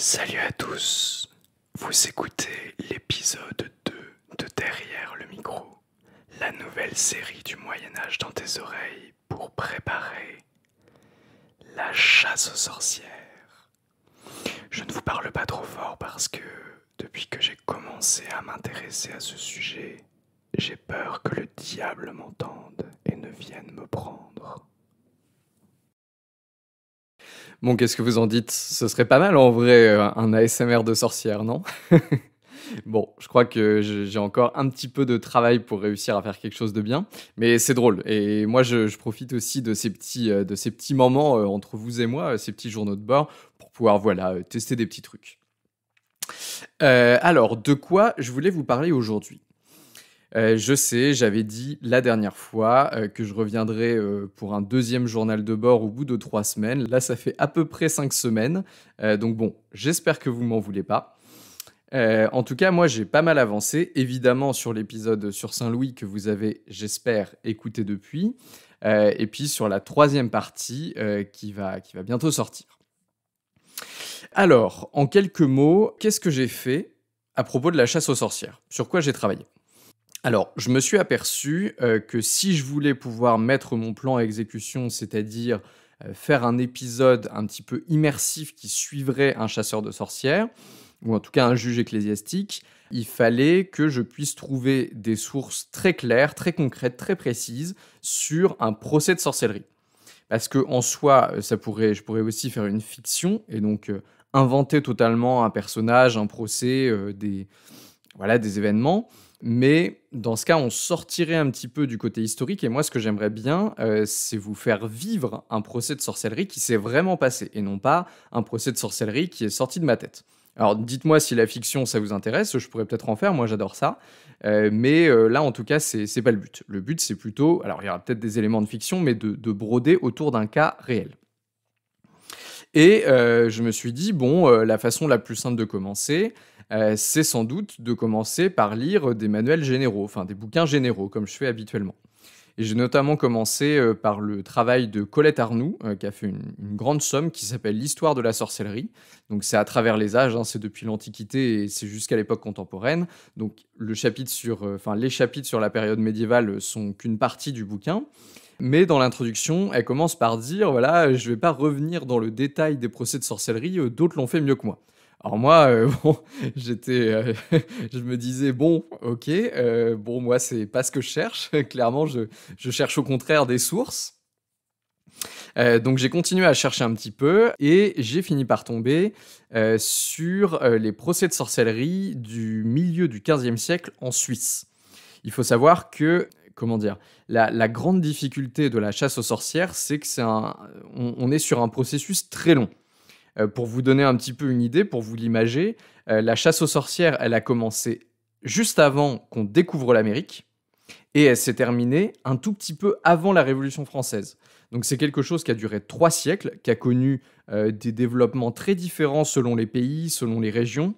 Salut à tous, vous écoutez l'épisode 2 de Derrière le micro, la nouvelle série du Moyen Âge dans tes oreilles pour préparer la chasse aux sorcières. Je ne vous parle pas trop fort parce que depuis que j'ai commencé à m'intéresser à ce sujet, j'ai peur que le diable m'entende et ne vienne me prendre. Bon, qu'est-ce que vous en dites Ce serait pas mal en vrai, euh, un ASMR de sorcière, non Bon, je crois que j'ai encore un petit peu de travail pour réussir à faire quelque chose de bien, mais c'est drôle. Et moi, je, profite aussi de ces petits, euh, de ces petits moments euh, entre vous et moi, ces petits journaux de bord, pour pouvoir voilà tester des petits trucs. alors, de quoi je voulais vous parler aujourd'hui euh, je sais, j'avais dit la dernière fois euh, que je reviendrai euh, pour un deuxième journal de bord au bout de trois semaines. Là, ça fait à peu près cinq semaines. donc bon, j'espère que vous m'en voulez pas. en tout cas, moi, j'ai pas mal avancé, évidemment, sur l'épisode sur Saint-Louis que vous avez, j'espère, écouté depuis, et puis sur la troisième partie qui, va, qui va bientôt sortir. Alors, en quelques mots, qu'est-ce que j'ai fait à propos de la chasse aux sorcières Sur quoi j'ai travaillé alors, je me suis aperçu euh, que si je voulais pouvoir mettre mon plan à exécution, c'est-à-dire euh, faire un épisode un petit peu immersif qui suivrait un chasseur de sorcières, ou en tout cas un juge ecclésiastique, il fallait que je puisse trouver des sources très claires, très concrètes, très précises sur un procès de sorcellerie. Parce que en soi, euh, ça pourrait, je pourrais aussi faire une fiction et donc inventer totalement un personnage, un procès, des, voilà, des événements. Mais dans ce cas, on sortirait un petit peu du côté historique. Et moi, ce que j'aimerais bien, euh, c'est vous faire vivre un procès de sorcellerie qui s'est vraiment passé, et non pas un procès de sorcellerie qui est sorti de ma tête. Alors dites-moi si la fiction ça vous intéresse, je pourrais peut-être en faire, moi j'adore ça. Euh, mais euh, là en tout cas c'est pas le but. Le but c'est plutôt, alors il y aura peut-être des éléments de fiction, mais de, broder autour d'un cas réel. Et je me suis dit, bon, la façon la plus simple de commencer, euh, c'est sans doute de commencer par lire des manuels généraux, enfin des bouquins généraux, comme je fais habituellement. Et j'ai notamment commencé euh, par le travail de Colette Arnoux, euh, qui a fait une, grande somme qui s'appelle L'histoire de la sorcellerie. Donc c'est à travers les âges, hein, c'est depuis l'Antiquité et c'est jusqu'à l'époque contemporaine. Donc les chapitres sur la période médiévale sont qu'une partie du bouquin. Mais dans l'introduction, elle commence par dire voilà, je ne vais pas revenir dans le détail des procès de sorcellerie, d'autres l'ont fait mieux que moi. Alors moi, euh, euh, je me disais bon, ok, euh, bon moi c'est pas ce que je cherche. Clairement, je, cherche au contraire des sources. donc j'ai continué à chercher un petit peu et j'ai fini par tomber sur les procès de sorcellerie du milieu du XVe siècle en Suisse. Il faut savoir que comment dire, la, grande difficulté de la chasse aux sorcières, c'est que c'est un, on, est sur un processus très long. Euh, pour vous donner un petit peu une idée, pour vous l'imager, euh, la chasse aux sorcières, elle a commencé juste avant qu'on découvre l'Amérique et elle s'est terminée un tout petit peu avant la Révolution française. Donc c'est quelque chose qui a duré trois siècles, qui a connu euh, des développements très différents selon les pays, selon les régions.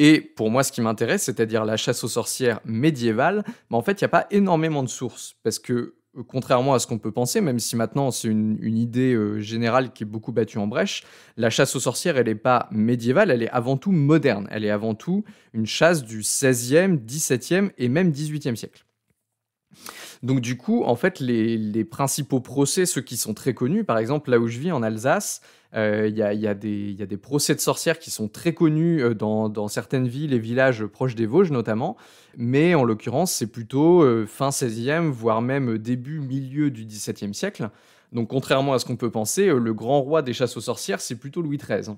Et pour moi, ce qui m'intéresse, c'est-à-dire la chasse aux sorcières médiévale, mais en fait, il n'y a pas énormément de sources, parce que euh, contrairement à ce qu'on peut penser, même si maintenant c'est une, idée euh, générale qui est beaucoup battue en brèche, la chasse aux sorcières, elle n'est pas médiévale, elle est avant tout moderne. Elle est avant tout une chasse du 16e, 17e et même 18e siècle. Donc du coup, en fait, les, principaux procès, ceux qui sont très connus, par exemple, là où je vis, en Alsace, euh, il y, a, des procès de sorcières qui sont très connus euh, dans, certaines villes et villages proches des Vosges notamment, mais en l'occurrence, c'est plutôt euh, fin 16e, voire même début, milieu du 17e siècle. Donc contrairement à ce qu'on peut penser, le grand roi des chasses aux sorcières, c'est plutôt Louis XIII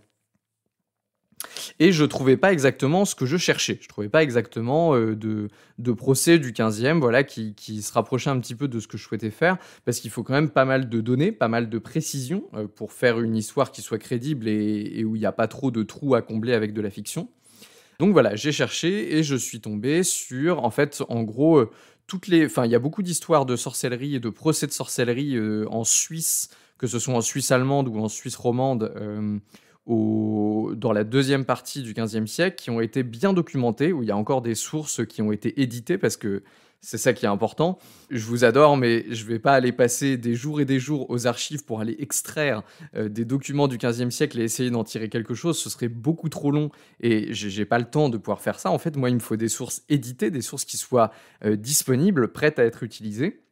et je trouvais pas exactement ce que je cherchais. Je trouvais pas exactement euh, de, de, procès du 15e, voilà, qui, se rapprochait un petit peu de ce que je souhaitais faire, parce qu'il faut quand même pas mal de données, pas mal de précisions euh, pour faire une histoire qui soit crédible et, où il n'y a pas trop de trous à combler avec de la fiction. Donc voilà, j'ai cherché et je suis tombé sur, en fait, en gros, euh, toutes les, enfin, il y a beaucoup d'histoires de sorcellerie et de procès de sorcellerie en Suisse, que ce soit en Suisse allemande ou en Suisse romande dans la deuxième partie du XVe siècle qui ont été bien documentées, où il y a encore des sources qui ont été éditées parce que c'est ça qui est important. Je vous adore, mais je ne vais pas aller passer des jours et des jours aux archives pour aller extraire euh, des documents du XVe siècle et essayer d'en tirer quelque chose. Ce serait beaucoup trop long et je n'ai pas le temps de pouvoir faire ça. En fait, moi, il me faut des sources éditées, des sources qui soient euh, disponibles, prêtes à être utilisées.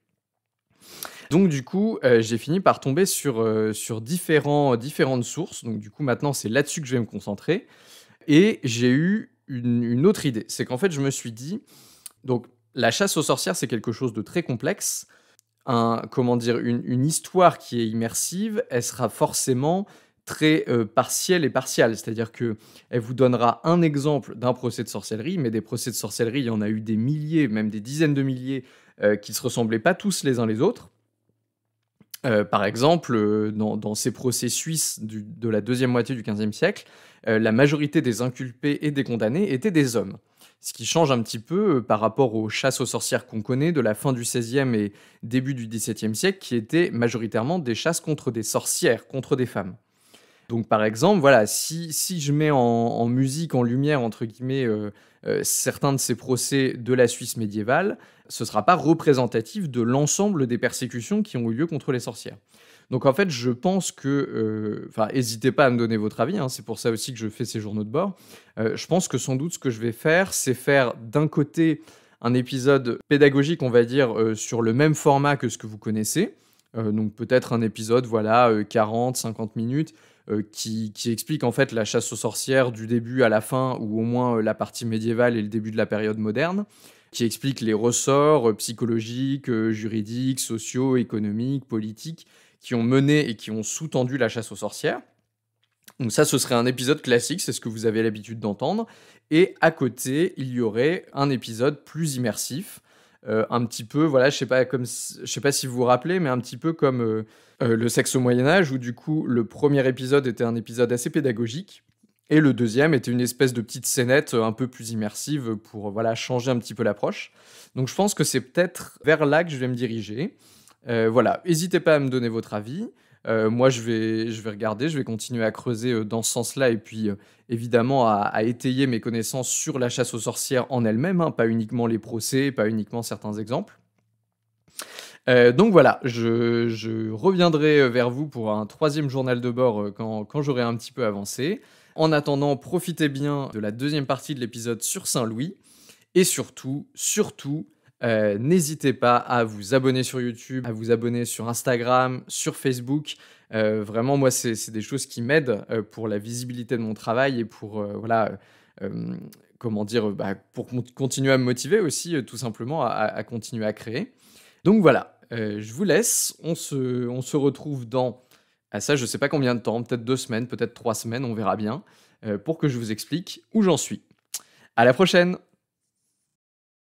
Donc du coup, euh, j'ai fini par tomber sur, euh, sur différents, différentes sources. Donc du coup, maintenant, c'est là-dessus que je vais me concentrer. Et j'ai eu une, autre idée. C'est qu'en fait, je me suis dit, donc la chasse aux sorcières, c'est quelque chose de très complexe. Un, comment dire, une, une histoire qui est immersive, elle sera forcément très euh, partielle et partiale. C'est-à-dire que elle vous donnera un exemple d'un procès de sorcellerie, mais des procès de sorcellerie, il y en a eu des milliers, même des dizaines de milliers, euh, qui ne se ressemblaient pas tous les uns les autres. Euh, par exemple, dans, ces procès suisses de la deuxième moitié du XVe siècle, la majorité des inculpés et des condamnés étaient des hommes. Ce qui change un petit peu par rapport aux chasses aux sorcières qu'on connaît de la fin du XVIe et début du XVIIe siècle, qui étaient majoritairement des chasses contre des sorcières, contre des femmes. Donc, par exemple, voilà, si, si je mets en, musique, en lumière, entre guillemets, euh, euh, certains de ces procès de la Suisse médiévale, ce ne sera pas représentatif de l'ensemble des persécutions qui ont eu lieu contre les sorcières. Donc en fait, je pense que, euh, enfin, n'hésitez pas à me donner votre avis, hein, c'est pour ça aussi que je fais ces journaux de bord. je pense que sans doute ce que je vais faire, c'est faire d'un côté un épisode pédagogique, on va dire, sur le même format que ce que vous connaissez. donc peut-être un épisode, voilà, 40, 50 minutes, euh, qui, explique en fait la chasse aux sorcières du début à la fin, ou au moins euh, la partie médiévale et le début de la période moderne, qui explique les ressorts euh, psychologiques, juridiques, sociaux, économiques, politiques, qui ont mené et qui ont sous-tendu la chasse aux sorcières. Donc ça, ce serait un épisode classique, c'est ce que vous avez l'habitude d'entendre. Et à côté, il y aurait un épisode plus immersif, euh, un petit peu, voilà, je sais pas comme, sais pas si vous vous rappelez, mais un petit peu comme euh, euh, le sexe au Moyen Âge, où du coup le premier épisode était un épisode assez pédagogique. Et le deuxième était une espèce de petite scénette un peu plus immersive pour voilà changer un petit peu l'approche. Donc je pense que c'est peut-être vers là que je vais me diriger. voilà, n'hésitez pas à me donner votre avis. Euh, moi, je vais, je vais regarder, je vais continuer à creuser euh, dans ce sens-là et puis euh, évidemment à, étayer mes connaissances sur la chasse aux sorcières en elle-même, hein, pas uniquement les procès, pas uniquement certains exemples. donc voilà, je, reviendrai vers vous pour un troisième journal de bord quand, quand j'aurai un petit peu avancé. En attendant, profitez bien de la deuxième partie de l'épisode sur Saint-Louis. Et surtout, surtout, euh, n'hésitez pas à vous abonner sur YouTube, à vous abonner sur Instagram, sur Facebook. Euh, vraiment, moi, c'est des choses qui m'aident euh, pour la visibilité de mon travail et pour, voilà, comment dire, bah, pour continuer à me motiver aussi, tout simplement, à, continuer à créer. Donc voilà, je vous laisse. On se, on se retrouve dans, à ah, ça, je ne sais pas combien de temps, peut-être deux semaines, peut-être trois semaines, on verra bien, pour que je vous explique où j'en suis. À la prochaine!